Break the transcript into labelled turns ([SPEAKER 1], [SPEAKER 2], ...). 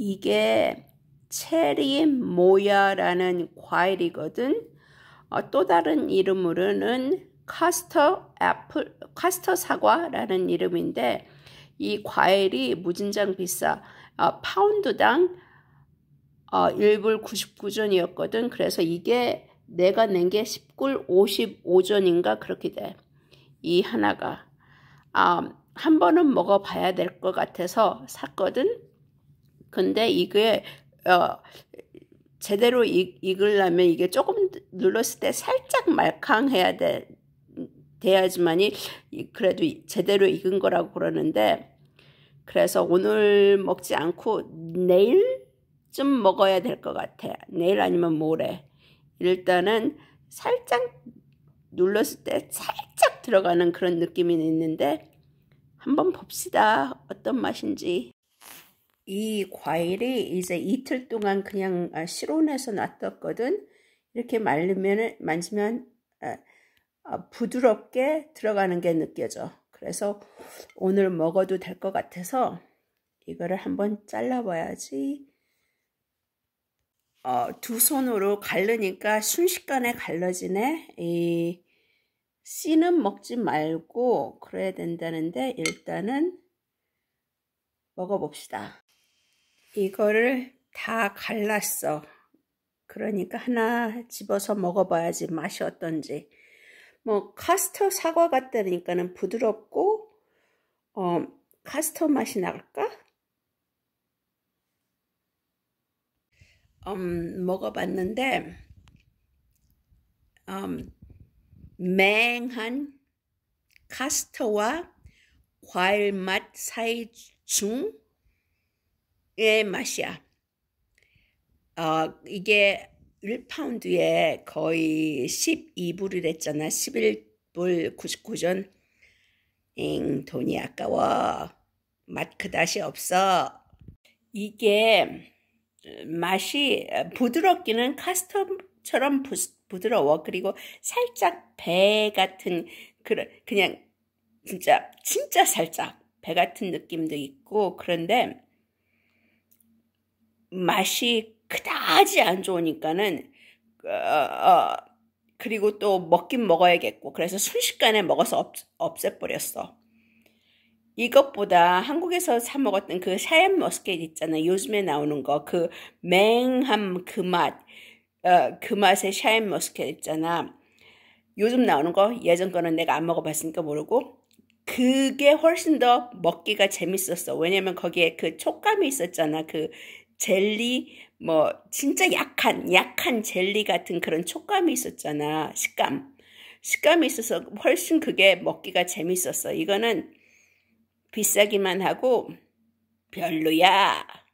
[SPEAKER 1] 이게 체리 모야라는 과일이거든. 어, 또 다른 이름으로는 카스터 애플, 카스터 사과라는 이름인데 이 과일이 무진장 비싸. 어, 파운드당 어, 1불 99전이었거든. 그래서 이게 내가 낸 게 10불 55전인가 그렇게 돼. 이 하나가. 아, 한 번은 먹어봐야 될 것 같아서 샀거든. 근데 이게 어 제대로 익, 익으려면 이게 조금 눌렀을 때 살짝 말캉해야 돼 돼야지만이 그래도 제대로 익은 거라고 그러는데 그래서 오늘 먹지 않고 내일 쯤 먹어야 될 것 같아. 내일 아니면 모레. 일단은 살짝 눌렀을 때 살짝 들어가는 그런 느낌이 있는데 한번 봅시다. 어떤 맛인지. 이 과일이 이제 이틀 동안 그냥 아, 실온에서 놔뒀거든. 이렇게 말리면 만지면 아, 아, 부드럽게 들어가는 게 느껴져. 그래서 오늘 먹어도 될 것 같아서 이거를 한번 잘라봐야지. 어, 두 손으로 갈르니까 순식간에 갈라지네. 이 씨는 먹지 말고 그래야 된다는데 일단은 먹어봅시다. 이거를 다 갈랐어. 그러니까 하나 집어서 먹어봐야지 맛이 어떤지. 뭐 카스터 사과 같다니까는 부드럽고 어 카스터 맛이 날까 음, 먹어봤는데 음, 맹한 카스터와 과일 맛 사이 중의 예, 맛이야. 어, 이게 1파운드에 거의 12불을 했잖아. 11불 99전. 잉, 돈이 아까워. 맛 그다시 없어. 이게 어, 맛이 부드럽기는 카스텀처럼 부, 부드러워. 그리고 살짝 배 같은 그런 그냥 진짜 진짜 살짝 배 같은 느낌도 있고 그런데 맛이 그다지 안 좋으니까는 그, 어, 어, 그리고 또 먹긴 먹어야겠고 그래서 순식간에 먹어서 없, 없애버렸어. 이것보다 한국에서 사 먹었던 그 샤얀 머스켓 있잖아요. 요즘에 나오는 거 그 맹함 그 맛, 어, 그 맛의 샤얀 머스켓 있잖아. 요즘 나오는 거 예전 거는 내가 안 먹어봤으니까 모르고 그게 훨씬 더 먹기가 재밌었어. 왜냐면 거기에 그 촉감이 있었잖아. 그 젤리 뭐 진짜 약한 약한 젤리 같은 그런 촉감이 있었잖아 식감 식감이 있어서 훨씬 그게 먹기가 재밌었어 이거는 비싸기만 하고 별로야